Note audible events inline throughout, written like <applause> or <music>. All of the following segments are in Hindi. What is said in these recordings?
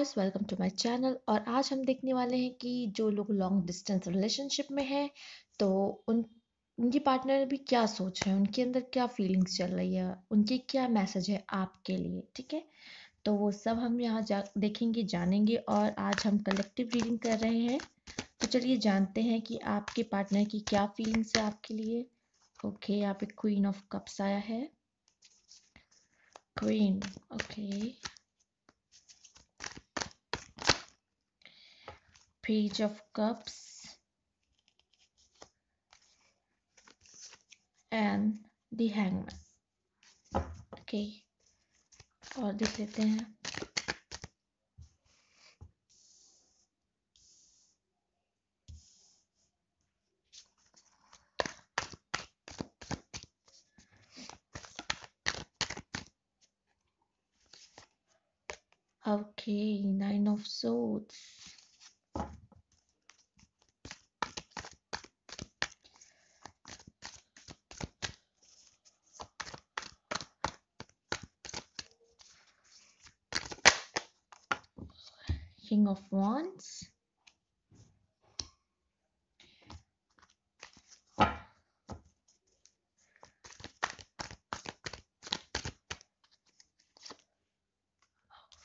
Guys welcome to my channel और आज हम देखने वाले हैं कि जो लोग लॉन्ग डिस्टेंस रिलेशनशिप में हैं तो उन उनके पार्टनर भी क्या सोच रहे हैं उनके अंदर क्या फीलिंग्स चल रही है उनके क्या मैसेज है आपके लिए ठीक है तो वो सब हम यहाँ जा देखेंगे जानेंगे और आज हम कलेक्टिव रीडिंग कर रहे हैं तो चलिए जानते हैं कि आपके पार्टनर की क्या फीलिंग्स है आपके लिए ओके यहाँ पे क्वीन ऑफ कप्स आया है queen okay page of cups and the hangman okay और दिख लेते हैं Okay, nine of swords. of Wands.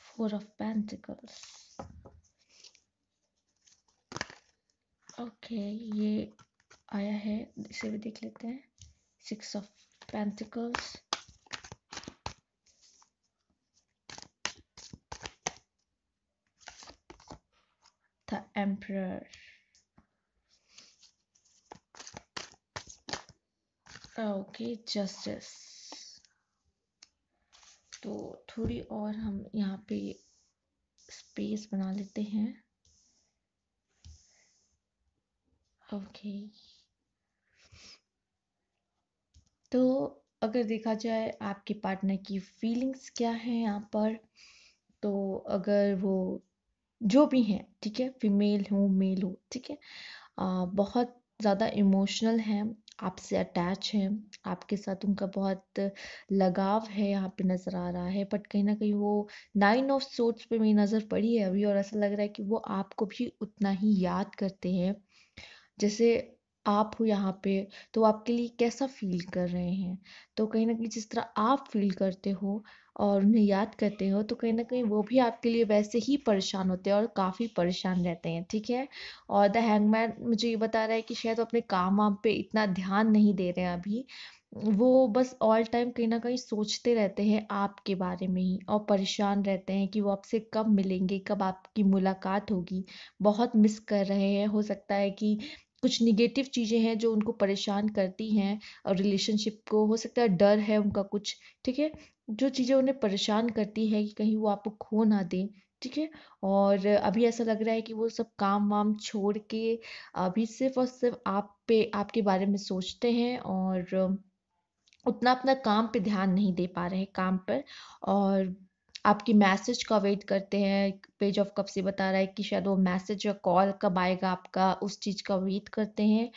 Four of Pentacles. Okay okay, ये आया है इसे भी देख लेते हैं six of pentacles emperor. Okay justice तो थोड़ी और हम यहाँ पे स्पेस बना लेते हैं ओके तो अगर देखा जाए आपके पार्टनर की फीलिंग्स क्या है यहाँ पर तो अगर वो जो भी हैं ठीक है फीमेल हो मेल हो ठीक है बहुत ज़्यादा इमोशनल हैं आपसे अटैच हैं आपके साथ उनका बहुत लगाव है यहाँ पे नज़र आ रहा है बट कहीं ना कहीं वो नाइन ऑफ सोट्स पे मेरी नज़र पड़ी है अभी और ऐसा लग रहा है कि वो आपको भी उतना ही याद करते हैं जैसे आप हो यहाँ पे तो आपके लिए कैसा फील कर रहे हैं तो कहीं ना कहीं जिस तरह आप फील करते हो और उन्हें याद करते हो तो कहीं ना कहीं वो भी आपके लिए वैसे ही परेशान होते हैं और काफ़ी परेशान रहते हैं ठीक है और द हैंगमैन मुझे ये बता रहा है कि शायद वो अपने काम वाम पर इतना ध्यान नहीं दे रहे हैं अभी वो बस ऑल टाइम कहीं ना कहीं सोचते रहते हैं आपके बारे में ही और परेशान रहते हैं कि वो आपसे कब मिलेंगे कब आपकी मुलाकात होगी बहुत मिस कर रहे हैं हो सकता है कि कुछ निगेटिव चीज़ें हैं जो उनको परेशान करती हैं और रिलेशनशिप को हो सकता है डर है उनका कुछ ठीक है जो चीज़ें उन्हें परेशान करती है कि कहीं वो आपको खो ना दें ठीक है और अभी ऐसा लग रहा है कि वो सब काम वाम छोड़ के अभी सिर्फ और सिर्फ आप पे आपके बारे में सोचते हैं और उतना अपना काम पे ध्यान नहीं दे पा रहे हैं काम पर और आपकी मैसेज का वेट करते हैं पेज ऑफ कप से बता रहा है कि शायद वो मैसेज या कॉल कब आएगा आपका उस चीज़ का वेट करते हैं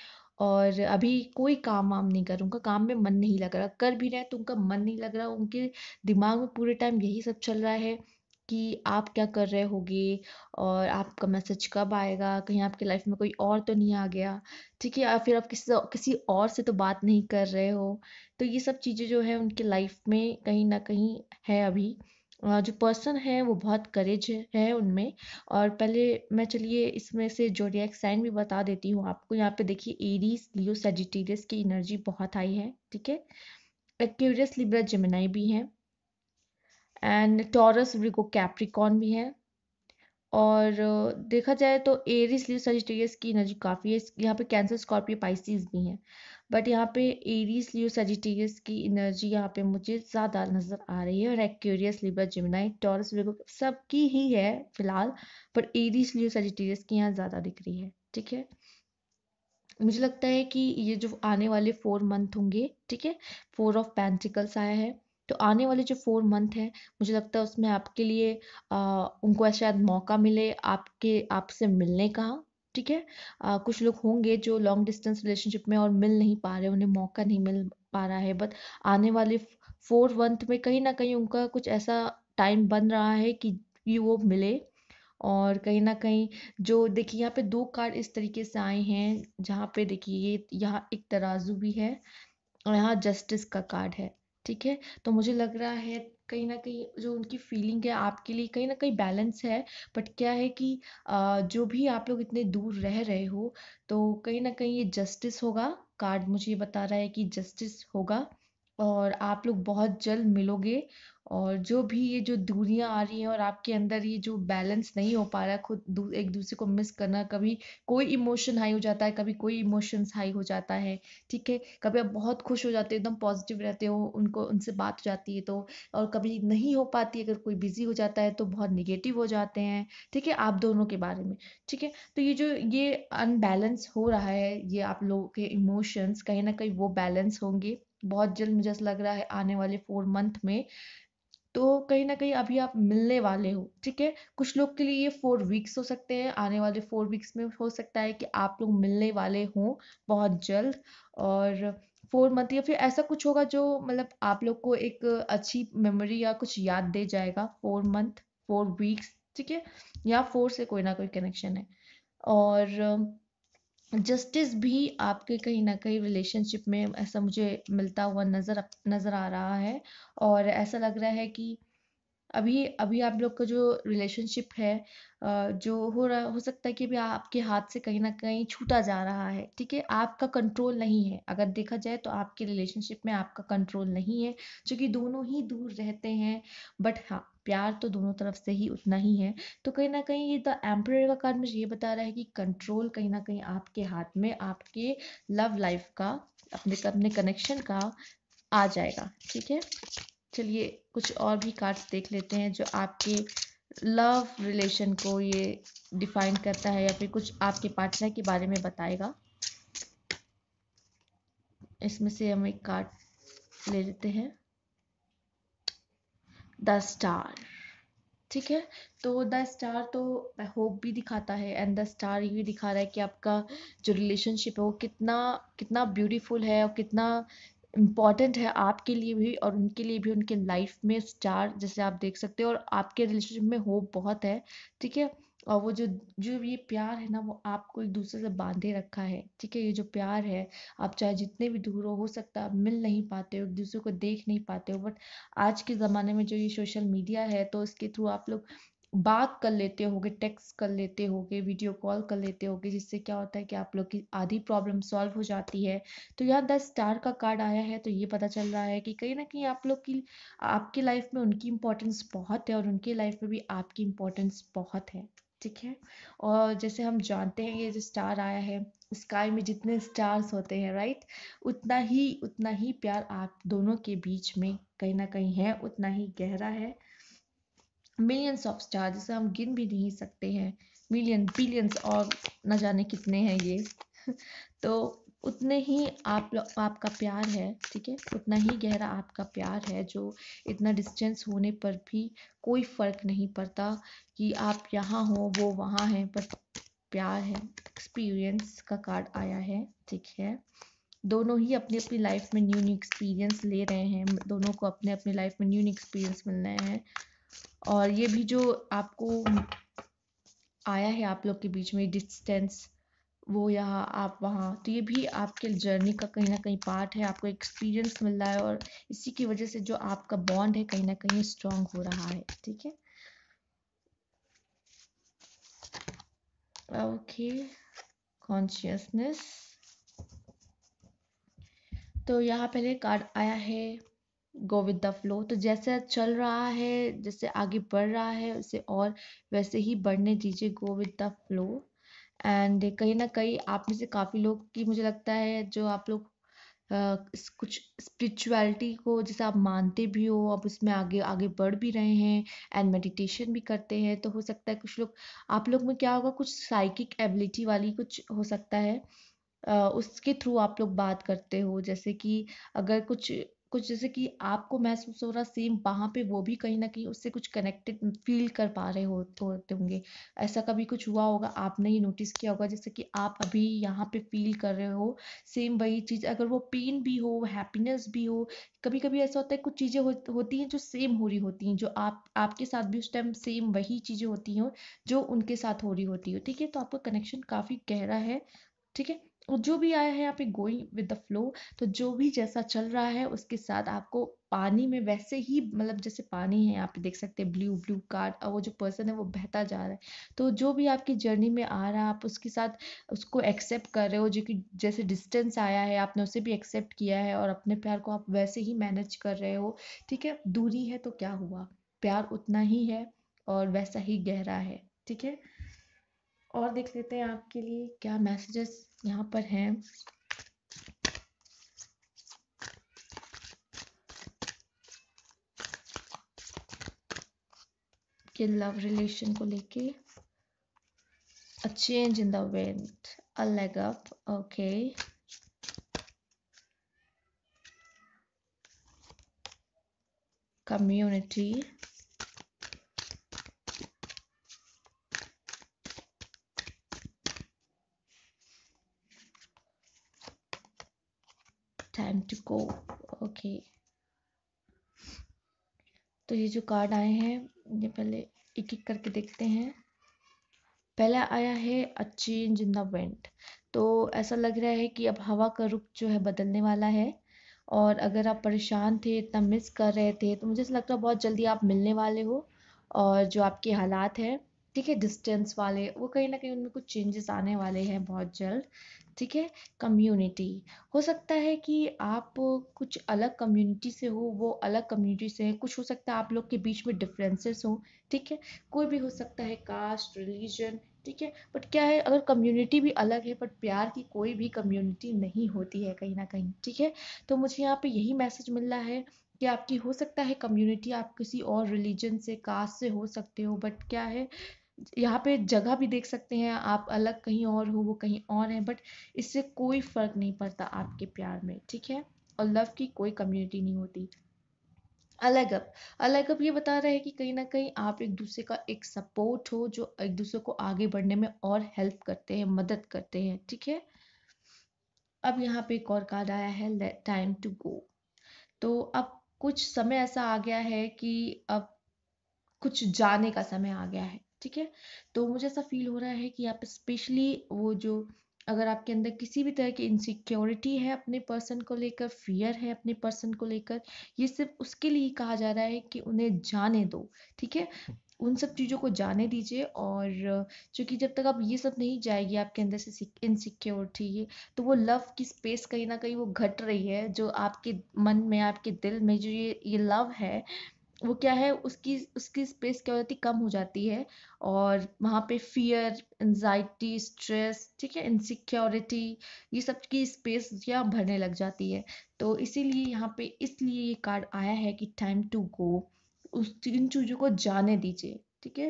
और अभी कोई काम वाम नहीं कर उनका काम में मन नहीं लग रहा कर भी रहे तो उनका मन नहीं लग रहा उनके दिमाग में पूरे टाइम यही सब चल रहा है कि आप क्या कर रहे होगे और आपका मैसेज कब आएगा कहीं आपकी लाइफ में कोई और तो नहीं आ गया ठीक है या फिर आप किसी किसी और से तो बात नहीं कर रहे हो तो ये सब चीज़ें जो है उनकी लाइफ में कहीं ना कहीं है अभी जो पर्सन है वो बहुत करेज है उनमें और पहले मैं चलिए इसमें से जोडियक साइन भी बता देती हूँ आपको यहाँ पे देखिए एरीज लियो सेजिटेरियस की एनर्जी बहुत हाई है ठीक है एक्यूरियस लिब्रा जमेनाई भी है एंड टॉरस रिगो कैप्रिकॉन भी है और देखा जाए तो एरीज लिव सजिटेरियस की एनर्जी काफ़ी है यहाँ पे कैंसर स्कॉर्पियो पाइसिस भी हैं बट यहाँ पे एरीज लिव सजिटेरियस की एनर्जी यहाँ पे मुझे ज़्यादा नज़र आ रही है और Aquarius Libra Gemini Taurus Virgo सबकी ही है फिलहाल पर एरीज लिव सजिटेरियस की यहाँ ज़्यादा दिख रही है ठीक है मुझे लगता है कि ये जो आने वाले फोर मंथ होंगे ठीक है फोर ऑफ पेंटिकल्स आया है तो आने वाले जो फोर मंथ हैं मुझे लगता है उसमें आपके लिए आ, उनको शायद मौका मिले आपके आपसे मिलने का ठीक है आ, कुछ लोग होंगे जो लॉन्ग डिस्टेंस रिलेशनशिप में और मिल नहीं पा रहे उन्हें मौका नहीं मिल पा रहा है बट आने वाले फोर मंथ में कहीं ना कहीं उनका कुछ ऐसा टाइम बन रहा है कि वो मिले और कहीं ना कहीं जो देखिए यहाँ पे दो कार्ड इस तरीके से आए हैं जहाँ पे देखिए ये यहाँ एक तराजू भी है और यहाँ जस्टिस का कार्ड है ठीक है तो मुझे लग रहा है कहीं ना कहीं जो उनकी फीलिंग है आपके लिए कहीं ना कहीं बैलेंस है बट क्या है कि जो भी आप लोग इतने दूर रह रहे हो तो कहीं ना कहीं ये जस्टिस होगा कार्ड मुझे ये बता रहा है कि जस्टिस होगा और आप लोग बहुत जल्द मिलोगे और जो भी ये जो दूरियां आ रही हैं और आपके अंदर ये जो बैलेंस नहीं हो पा रहा खुद दू, एक दूसरे को मिस करना कभी कोई इमोशन हाई हो जाता है कभी कोई इमोशंस हाई हो जाता है ठीक है कभी आप बहुत खुश हो जाते हो एकदम पॉजिटिव रहते हो उनको उनसे बात हो जाती है तो और कभी नहीं हो पाती अगर कोई बिजी हो जाता है तो बहुत निगेटिव हो जाते हैं ठीक है आप दोनों के बारे में ठीक है तो ये जो ये अनबैलेंस हो रहा है ये आप लोगों के इमोशंस कहीं ना कहीं वो बैलेंस होंगे बहुत जल्द मुझे ऐसा लग रहा है आने वाले फोर मंथ में तो कहीं ना कहीं अभी आप मिलने वाले हो ठीक है कुछ लोग के लिए ये फोर वीक्स हो सकते हैं आने वाले फोर वीक्स में हो सकता है कि आप लोग मिलने वाले हों बहुत जल्द और फोर मंथ या फिर ऐसा कुछ होगा जो मतलब आप लोग को एक अच्छी मेमोरी या कुछ याद दे जाएगा फोर मंथ फोर वीक्स ठीक है या फोर से कोई ना कोई कनेक्शन है और जस्टिस भी आपके कहीं ना कहीं रिलेशनशिप में ऐसा मुझे मिलता हुआ नज़र नज़र आ रहा है और ऐसा लग रहा है कि अभी अभी आप लोग का जो रिलेशनशिप है जो हो रहा हो सकता है कि अभी आपके हाथ से कहीं ना कहीं छूटा जा रहा है ठीक है आपका कंट्रोल नहीं है अगर देखा जाए तो आपके रिलेशनशिप में आपका कंट्रोल नहीं है क्योंकि दोनों ही दूर रहते हैं बट हाँ प्यार तो दोनों तरफ से ही उतना ही है तो कहीं ना कहीं ये द एम्पर का कार्ड मुझे ये बता रहा है कि कंट्रोल कहीं ना कहीं आपके हाथ में आपके लव लाइफ का अपने अपने कनेक्शन का आ जाएगा ठीक है चलिए कुछ और भी कार्ड्स देख लेते हैं जो आपके लव रिलेशन को ये डिफाइन करता है या फिर कुछ आपके पार्टनर के बारे में बताएगा इसमें से हम एक कार्ड ले लेते हैं द स्टार ठीक है तो द स्टार तो होप भी दिखाता है एंड द स्टार ये भी दिखा रहा है कि आपका जो रिलेशनशिप है वो कितना कितना ब्यूटीफुल है और कितना इम्पॉर्टेंट है आपके लिए भी और उनके लिए भी उनके लाइफ में स्टार जैसे आप देख सकते हो और आपके रिलेशनशिप में होप बहुत है ठीक है और वो जो जो ये प्यार है ना वो आपको एक दूसरे से बांधे रखा है ठीक है ये जो प्यार है आप चाहे जितने भी दूर हो हो सकता है आप मिल नहीं पाते हो एक दूसरे को देख नहीं पाते हो बट आज के ज़माने में जो ये सोशल मीडिया है तो इसके थ्रू आप लोग बात कर लेते हो गए टेक्स्ट कर लेते गए वीडियो कॉल कर लेते गए जिससे क्या होता है कि आप लोग की आधी प्रॉब्लम सॉल्व हो जाती है तो यहाँ दस स्टार का कार्ड आया है तो ये पता चल रहा है कि कहीं ना कहीं आप लोग की आपकी लाइफ में उनकी इम्पोर्टेंस बहुत है और उनकी लाइफ में भी आपकी इम्पोर्टेंस बहुत है ठीक है और जैसे हम जानते हैं ये जो स्टार आया है स्काई में जितने स्टार्स होते हैं राइट उतना ही उतना ही प्यार आप दोनों के बीच में कहीं ना कहीं है उतना ही गहरा है मिलियंस ऑफ स्टार जिसे हम गिन भी नहीं सकते हैं मिलियन बिलियंस और न जाने कितने हैं ये <laughs> तो उतने ही आप आपका प्यार है ठीक है उतना ही गहरा आपका प्यार है जो इतना डिस्टेंस होने पर भी कोई फ़र्क नहीं पड़ता कि आप यहाँ हो वो वहाँ हैं पर प्यार है एक्सपीरियंस का कार्ड आया है ठीक है दोनों ही अपनी अपनी लाइफ में न्यू न्यू एक्सपीरियंस ले रहे हैं दोनों को अपने अपनी लाइफ में न्यू न्यू एक्सपीरियंस मिल रहे हैं और ये भी जो आपको आया है आप लोग के बीच में डिस्टेंस वो यहाँ आप वहाँ तो ये भी आपके जर्नी का कहीं ना कहीं पार्ट है आपको एक्सपीरियंस मिल रहा है और इसी की वजह से जो आपका बॉन्ड है कहीं ना कहीं स्ट्रांग हो रहा है ठीक है ओके कॉन्शियसनेस तो यहाँ पहले कार्ड आया है गो विद द फ्लो तो जैसे चल रहा है जैसे आगे बढ़ रहा है उसे और वैसे ही बढ़ने दीजिए go with the flow and कहीं ना कहीं आप में से काफ़ी लोग की मुझे लगता है जो आप लोग कुछ स्पिरिचुअलिटी को जैसे आप मानते भी हो आप उसमें आगे आगे बढ़ भी रहे हैं एंड मेडिटेशन भी करते हैं तो हो सकता है कुछ लोग आप लोग में क्या होगा कुछ साइकिक एबिलिटी वाली कुछ हो सकता है उसके थ्रू आप लोग बात करते हो जैसे कि अगर कुछ कुछ जैसे कि आपको महसूस हो रहा सेम वहाँ पे वो भी कहीं ना कहीं उससे कुछ कनेक्टेड फील कर पा रहे होते तो होते होंगे ऐसा कभी कुछ हुआ होगा आपने ही नोटिस किया होगा जैसे कि आप अभी यहाँ पे फील कर रहे हो सेम वही चीज़ अगर वो पेन भी हो हैप्पीनेस भी हो कभी कभी ऐसा होता है कुछ चीज़ें हो, होती हैं जो सेम हो रही होती हैं जो आप आपके साथ भी उस टाइम सेम वही चीज़ें होती हैं जो उनके साथ हो रही होती हो ठीक है तो आपका कनेक्शन काफ़ी गहरा है ठीक है जो भी आया है यहाँ पे गोइंग विद द फ्लो तो जो भी जैसा चल रहा है उसके साथ आपको पानी में वैसे ही मतलब जैसे पानी है आप देख सकते हैं ब्लू ब्लू कार्ड और वो जो पर्सन है वो बहता जा रहा है तो जो भी आपकी जर्नी में आ रहा है आप उसके साथ उसको एक्सेप्ट कर रहे हो जो कि जैसे डिस्टेंस आया है आपने उसे भी एक्सेप्ट किया है और अपने प्यार को आप वैसे ही मैनेज कर रहे हो ठीक है दूरी है तो क्या हुआ प्यार उतना ही है और वैसा ही गहरा है ठीक है और देख लेते हैं आपके लिए क्या मैसेजेस यहाँ पर हैं कि लव रिलेशन को लेके a change in the wind a leg up okay community तो ये जो कार्ड आए हैं ये पहले एक एक करके देखते हैं पहला आया है a change in the wind तो ऐसा लग रहा है कि अब हवा का रुख जो है बदलने वाला है और अगर आप परेशान थे इतना मिस कर रहे थे तो मुझे ऐसा लगता है बहुत जल्दी आप मिलने वाले हो और जो आपके हालात हैं ठीक है डिस्टेंस वाले वो कहीं ना कहीं उनमें कुछ चेंजेस आने वाले हैं बहुत जल्द ठीक है कम्युनिटी हो सकता है कि आप कुछ अलग कम्युनिटी से हो वो अलग कम्युनिटी से है कुछ हो सकता है आप लोग के बीच में डिफरेंसेस हो ठीक है कोई भी हो सकता है कास्ट रिलीजन ठीक है बट क्या है अगर कम्युनिटी भी अलग है बट प्यार की कोई भी कम्युनिटी नहीं होती है कहीं ना कहीं ठीक है तो मुझे यहाँ पे यही मैसेज मिल रहा है कि आपकी हो सकता है कम्युनिटी आप किसी और रिलीजन से कास्ट से हो सकते हो बट क्या है यहाँ पे जगह भी देख सकते हैं आप अलग कहीं और हो वो कहीं और है बट इससे कोई फ़र्क नहीं पड़ता आपके प्यार में ठीक है और लव की कोई कम्युनिटी नहीं होती अलग अप अलग अप ये बता रहा है कि कहीं ना कहीं आप एक दूसरे का एक सपोर्ट हो जो एक दूसरे को आगे बढ़ने में और हेल्प करते हैं मदद करते हैं ठीक है अब यहाँ पे एक और कार्ड आया है टाइम टू गो तो अब कुछ समय ऐसा आ गया है कि अब कुछ जाने का समय आ गया है ठीक है तो मुझे ऐसा फील हो रहा है कि आप स्पेशली वो जो अगर आपके अंदर किसी भी तरह की इनसिक्योरिटी है अपने पर्सन को लेकर फियर है अपने पर्सन को लेकर ये सिर्फ उसके लिए कहा जा रहा है कि उन्हें जाने दो ठीक है उन सब चीज़ों को जाने दीजिए और चूँकि जब तक आप ये सब नहीं जाएगी आपके अंदर से इनसिक्योरिटी ये तो वो लव की स्पेस कहीं ना कहीं वो घट रही है जो आपके मन में आपके दिल में जो ये ये लव है वो क्या है उसकी उसकी स्पेस क्या हो जाती है कम हो जाती है और वहाँ पे फियर एनजाइटी स्ट्रेस ठीक है इनसिक्योरिटी ये सब की स्पेस क्या भरने लग जाती है तो इसीलिए यहाँ पे इसलिए ये कार्ड आया है कि टाइम टू गो उस इन चीज़ों को जाने दीजिए ठीक है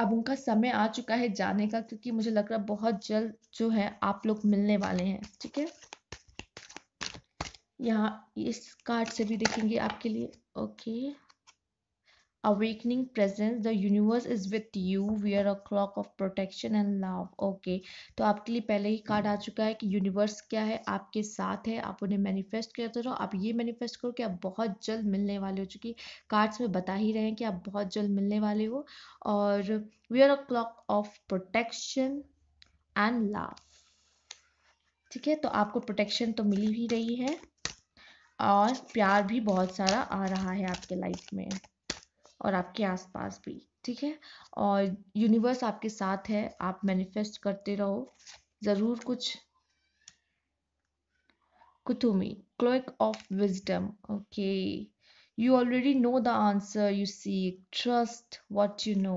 अब उनका समय आ चुका है जाने का क्योंकि मुझे लग रहा है बहुत जल्द जो है आप लोग मिलने वाले हैं ठीक है यहाँ इस कार्ड से भी देखेंगे आपके लिए okay awakening presence the universe is with you we are a cloak of protection and love okay तो आपके लिए पहले ही कार्ड आ चुका है कि यूनिवर्स क्या है आपके साथ है आप उन्हें मैनिफेस्ट करते रहो आप ये मैनिफेस्ट करो कि आप बहुत जल्द मिलने वाले हो चूँकि कार्ड्स में बता ही रहे हैं कि आप बहुत जल्द मिलने वाले हो और we are a cloak of protection and love ठीक है तो आपको प्रोटेक्शन तो मिली ही रही है और प्यार भी बहुत सारा आ रहा है आपके लाइफ में और आपके आसपास भी ठीक है और यूनिवर्स आपके साथ है आप मैनिफेस्ट करते रहो ज़रूर कुछ Kuthumi cloak of wisdom okay you already know the answer you see trust what you know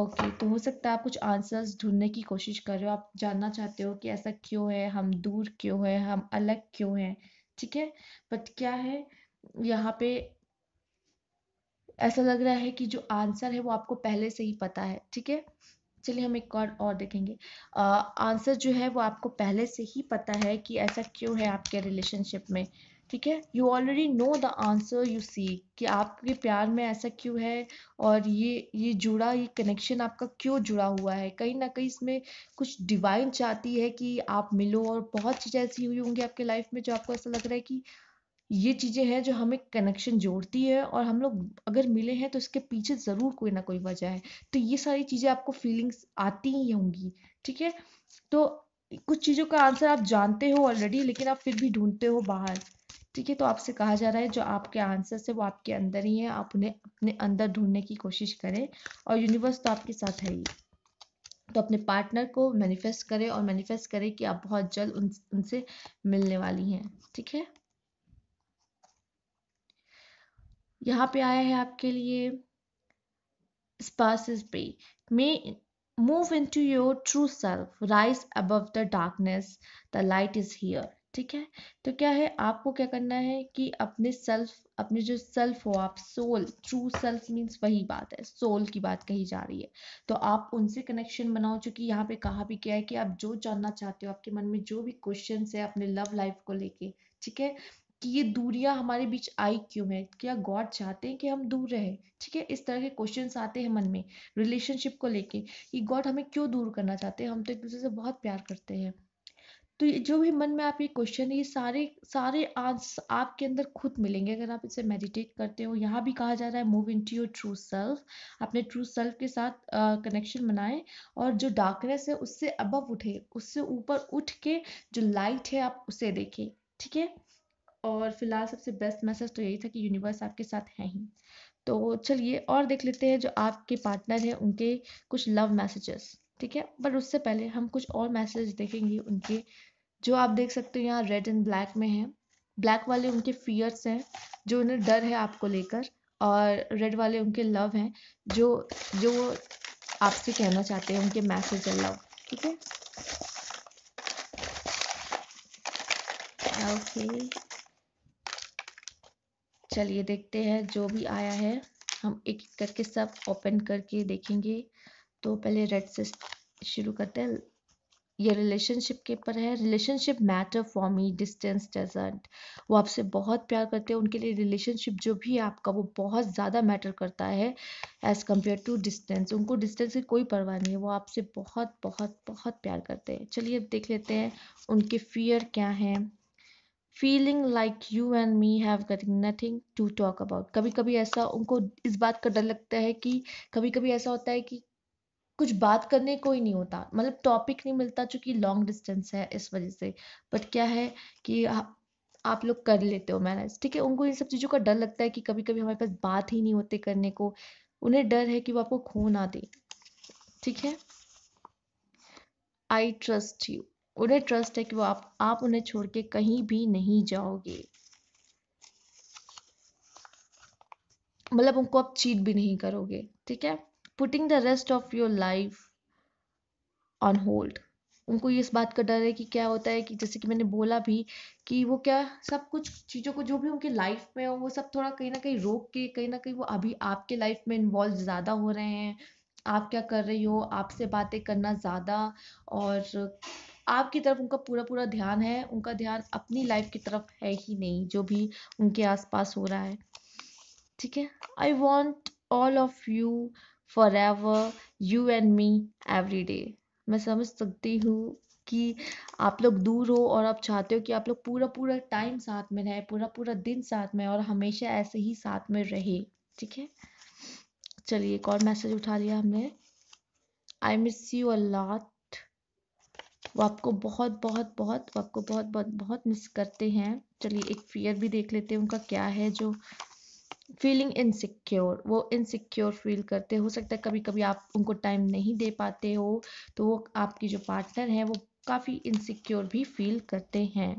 okay तो हो सकता है आप कुछ आंसर्स ढूंढने की कोशिश कर रहे हो आप जानना चाहते हो कि ऐसा क्यों है हम दूर क्यों है हम अलग क्यों हैं ठीक है बट क्या है यहाँ पे ऐसा लग रहा है कि जो आंसर है वो आपको पहले से ही पता है ठीक है चलिए हम एक और और देखेंगे आंसर जो है वो आपको पहले से ही पता है कि ऐसा क्यों है आपके रिलेशनशिप में ठीक है you already know the answer you see कि आपके प्यार में ऐसा क्यों है और ये ये जुड़ा ये कनेक्शन आपका क्यों जुड़ा हुआ है कहीं ना कहीं इसमें कुछ डिवाइन चाहती है कि आप मिलो और बहुत चीज़ें ऐसी हुई होंगी आपके लाइफ में जो आपको ऐसा लग रहा है कि ये चीज़ें हैं जो हमें कनेक्शन जोड़ती है और हम लोग अगर मिले हैं तो इसके पीछे ज़रूर कोई ना कोई वजह है तो ये सारी चीज़ें आपको फीलिंग्स आती ही होंगी ठीक है तो कुछ चीज़ों का आंसर आप जानते हो ऑलरेडी लेकिन आप फिर भी ढूंढते हो बाहर ठीक है तो आपसे कहा जा रहा है जो आपके आंसर्स है वो आपके अंदर ही है आप उन्हें अपने अंदर ढूंढने की कोशिश करें और यूनिवर्स तो आपके साथ है ही तो अपने पार्टनर को मैनिफेस्ट करें और मैनिफेस्ट करें कि आप बहुत जल्द उन, उनसे मिलने वाली हैं ठीक है यहाँ पे आया है आपके लिए स्पासिस पे may in to your true self rise above the darkness the light is here ठीक है तो क्या है आपको क्या करना है कि अपने सेल्फ अपने जो सेल्फ हो आप सोल ट्रू सेल्फ मीन्स वही बात है सोल की बात कही जा रही है तो आप उनसे कनेक्शन बनाओ चूंकि यहाँ पे कहा भी क्या है कि आप जो जानना चाहते हो आपके मन में जो भी क्वेश्चन है अपने लव लाइफ को लेके ठीक है कि ये दूरियां हमारे बीच आई क्यों है क्या गॉड चाहते हैं कि हम दूर रहे ठीक है इस तरह के क्वेश्चन आते हैं मन में रिलेशनशिप को लेके कि गॉड हमें क्यों दूर करना चाहते हैं हम तो एक दूसरे से बहुत प्यार करते हैं तो ये जो भी मन में आपके क्वेश्चन है ये सारे सारे आंस आपके अंदर खुद मिलेंगे अगर आप इसे मेडिटेट करते हो यहाँ भी कहा जा रहा है move into your true self अपने ट्रू सेल्फ के साथ कनेक्शन बनाएं और जो डार्कनेस है उससे अबव उठे उससे ऊपर उठ के जो लाइट है आप उसे देखें ठीक है और फिलहाल सबसे बेस्ट मैसेज तो यही था कि यूनिवर्स आपके साथ है ही तो चलिए और देख लेते हैं जो आपके पार्टनर हैं उनके कुछ लव मैसेजेस ठीक है पर उससे पहले हम कुछ और मैसेज देखेंगे उनके जो आप देख सकते हो यहाँ रेड एंड ब्लैक में है ब्लैक वाले उनके फियर्स हैं जो उन्हें डर है आपको लेकर और रेड वाले उनके लव हैं जो जो वो आपसे कहना चाहते हैं उनके मैसेज है लव ठीक है ओके चलिए देखते हैं जो भी आया है हम एक एक करके सब ओपन करके देखेंगे तो पहले रेड से शुरू करते हैं ये रिलेशनशिप के ऊपर है relationship matter for me distance doesn't वो आपसे बहुत प्यार करते हैं उनके लिए रिलेशनशिप जो भी है आपका वो बहुत ज़्यादा मैटर करता है एज़ कम्पेयर टू डिस्टेंस उनको डिस्टेंस की कोई परवाह नहीं है वो आपसे बहुत बहुत बहुत प्यार करते हैं चलिए अब देख लेते हैं उनके फियर क्या हैं feeling like you and me have getting nothing to talk about कभी कभी ऐसा उनको इस बात का डर लगता है कि कभी कभी ऐसा होता है कि कुछ बात करने को ही नहीं होता मतलब टॉपिक नहीं मिलता चूंकि लॉन्ग डिस्टेंस है इस वजह से बट क्या है कि आप लोग कर लेते हो मैनेज ठीक है उनको इन सब चीज़ों का डर लगता है कि कभी कभी हमारे पास बात ही नहीं होते करने को उन्हें डर है कि वो आपको खो ना दे ठीक है आई ट्रस्ट यू उन्हें ट्रस्ट है कि वो आप आप उन्हें छोड़ के कहीं भी नहीं जाओगे मतलब उनको आप चीट भी नहीं करोगे ठीक है putting the rest of your life on hold उनको ये इस बात का डर है कि क्या होता है कि जैसे कि मैंने बोला भी कि वो क्या सब कुछ चीज़ों को जो भी उनके लाइफ में हो वो सब थोड़ा कहीं ना कहीं रोक के कहीं ना कहीं वो अभी आपके लाइफ में इन्वॉल्व ज़्यादा हो रहे हैं आप क्या कर रही हो आपसे बातें करना ज़्यादा और आपकी तरफ उनका पूरा पूरा ध्यान है उनका ध्यान अपनी लाइफ की तरफ है ही नहीं जो भी उनके आसपास हो रहा है ठीक है I want all of you forever you and me every day मैं समझ सकती हूँ कि आप लोग दूर हो और आप चाहते हो कि आप लोग पूरा पूरा टाइम साथ में रहे पूरा पूरा दिन साथ में और हमेशा ऐसे ही साथ में रहे ठीक है चलिए एक और मैसेज उठा लिया हमने आई मिस यू अ वो आपको बहुत बहुत बहुत वो आपको बहुत बहुत बहुत मिस करते हैं चलिए एक फियर भी देख लेते हैं उनका क्या है जो फीलिंग इनसिक्योर वो इनसिक्योर फील करते हो सकता है कभी कभी आप उनको टाइम नहीं दे पाते हो तो वो आपकी जो पार्टनर है वो काफ़ी इनसिक्योर भी फील करते हैं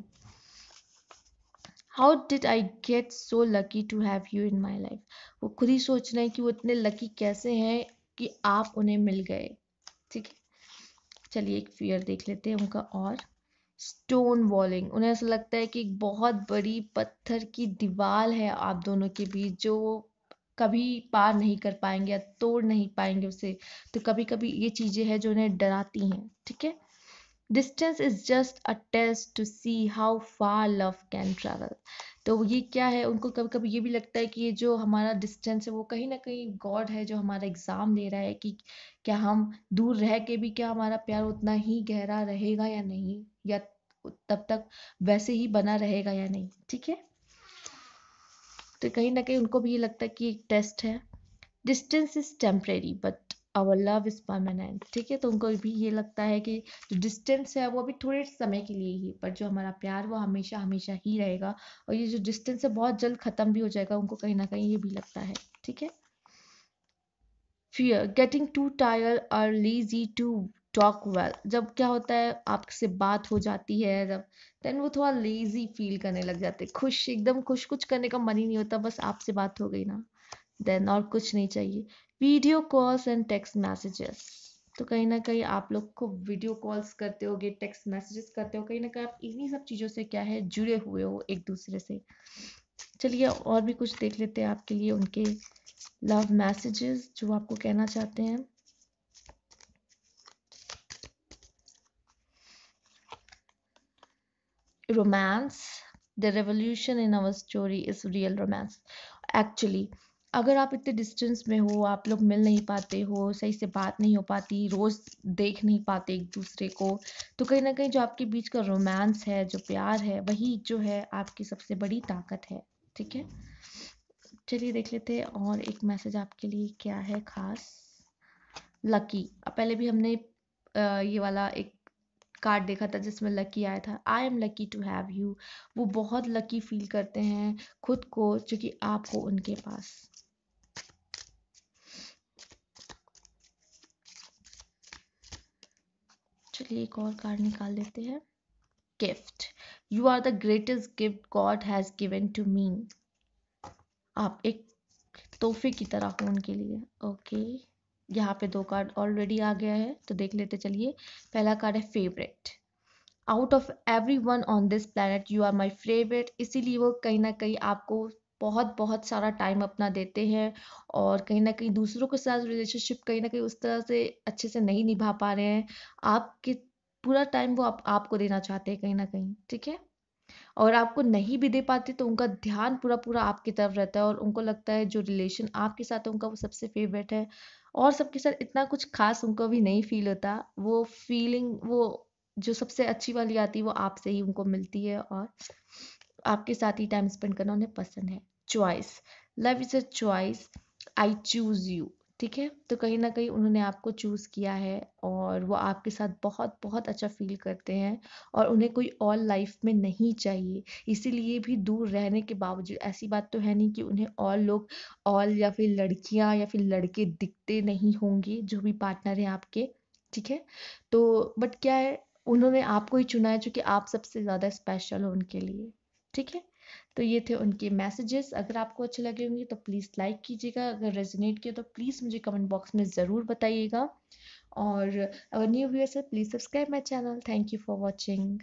how did I get so lucky to have you in my life वो खुद ही सोच रहे हैं कि वो इतने लकी कैसे हैं कि आप उन्हें मिल गए ठीक है चलिए एक फियर देख लेते हैं उनका और स्टोन वॉलिंग उन्हें ऐसा लगता है कि एक बहुत बड़ी पत्थर की दीवार है आप दोनों के बीच जो कभी पार नहीं कर पाएंगे या तोड़ नहीं पाएंगे उसे तो कभी कभी ये चीज़ें हैं जो उन्हें डराती हैं ठीक है distance is just a test to see how far love can travel तो ये क्या है उनको कभी कभी ये भी लगता है कि ये जो हमारा डिस्टेंस है वो कहीं ना कहीं गॉड है जो हमारा एग्ज़ाम ले रहा है कि क्या हम दूर रह के भी क्या हमारा प्यार उतना ही गहरा रहेगा या नहीं या तब तक वैसे ही बना रहेगा या नहीं ठीक है तो कहीं ना कहीं उनको भी ये लगता है कि एक टेस्ट है distance is temporary but our love is permanent ठीक है तो उनको भी ये लगता है कि जो डिस्टेंस है वो अभी थोड़े समय के लिए ही पर जो हमारा प्यार वो हमेशा हमेशा ही रहेगा और ये जो डिस्टेंस है बहुत जल्द ख़त्म भी हो जाएगा उनको कहीं ना कहीं ये भी लगता है ठीक है फियर गेटिंग टू टायर और लीजी टू टॉक वेल जब क्या होता है आपसे बात हो जाती है जब देन वो थोड़ा लेजी फील करने लग जाते हैं खुश एकदम खुश कुछ करने का मन ही नहीं होता बस आपसे बात हो गई ना देन और कुछ नहीं चाहिए video calls and text messages तो कहीं ना कहीं आप लोग को वीडियो कॉल्स करते गए टेक्स्ट मैसेजेस करते हो कहीं ना कहीं आप इन्हीं सब चीज़ों से क्या है जुड़े हुए हो एक दूसरे से चलिए और भी कुछ देख लेते हैं आपके लिए उनके लव मैसेजेस जो आपको कहना चाहते हैं romance the revolution in our story is real romance actually अगर आप इतने डिस्टेंस में हो आप लोग मिल नहीं पाते हो सही से बात नहीं हो पाती रोज़ देख नहीं पाते एक दूसरे को तो कहीं ना कहीं जो आपके बीच का रोमांस है जो प्यार है वही जो है आपकी सबसे बड़ी ताकत है ठीक है चलिए देख लेते हैं और एक मैसेज आपके लिए क्या है खास लकी पहले भी हमने ये वाला एक कार्ड देखा था जिसमें लकी आया था I am lucky to have you वो बहुत लकी फील करते हैं खुद को चूँकि आपको उनके पास चलिए एक और कार्ड निकाल देते हैं gift you are the greatest gift God has given to me आप एक तोहफे की तरह हो उनके लिए ओके okay. यहाँ पे दो कार्ड ऑलरेडी आ गया है तो देख लेते चलिए पहला कार्ड है favourite out of every one on this planet you are my favourite इसीलिए वो कहीं ना कहीं आपको बहुत बहुत सारा टाइम अपना देते हैं और कहीं ना कहीं दूसरों के साथ रिलेशनशिप कहीं ना कहीं उस तरह से अच्छे से नहीं निभा पा रहे हैं आपके पूरा टाइम वो आप आपको देना चाहते हैं कहीं ना कहीं ठीक है और आपको नहीं भी दे पाते तो उनका ध्यान पूरा पूरा आपकी तरफ रहता है और उनको लगता है जो रिलेशन आपके साथ है उनका वो सबसे फेवरेट है और सबके साथ इतना कुछ खास उनको भी नहीं फील होता वो फीलिंग वो जो सबसे अच्छी वाली आती है वो आपसे ही उनको मिलती है और आपके साथ ही टाइम स्पेंड करना उन्हें पसंद है choice love is a choice I choose you ठीक है तो कहीं ना कहीं उन्होंने आपको चूज़ किया है और वो आपके साथ बहुत बहुत अच्छा फील करते हैं और उन्हें कोई और लाइफ में नहीं चाहिए इसीलिए भी दूर रहने के बावजूद ऐसी बात तो है नहीं कि उन्हें और लोग और या फिर लड़कियां या फिर लड़के दिखते नहीं होंगे जो भी पार्टनर हैं आपके ठीक है तो बट क्या है उन्होंने आपको ही चुना है चूंकि आप सबसे ज़्यादा स्पेशल हो उनके लिए ठीक है तो ये थे उनके मैसेजेस अगर आपको अच्छे लगे होंगे तो प्लीज़ लाइक कीजिएगा अगर रेजोनेट किया तो प्लीज़ मुझे कमेंट बॉक्स में ज़रूर बताइएगा और अगर न्यू व्यूअर्स है please subscribe my channel thank you for watching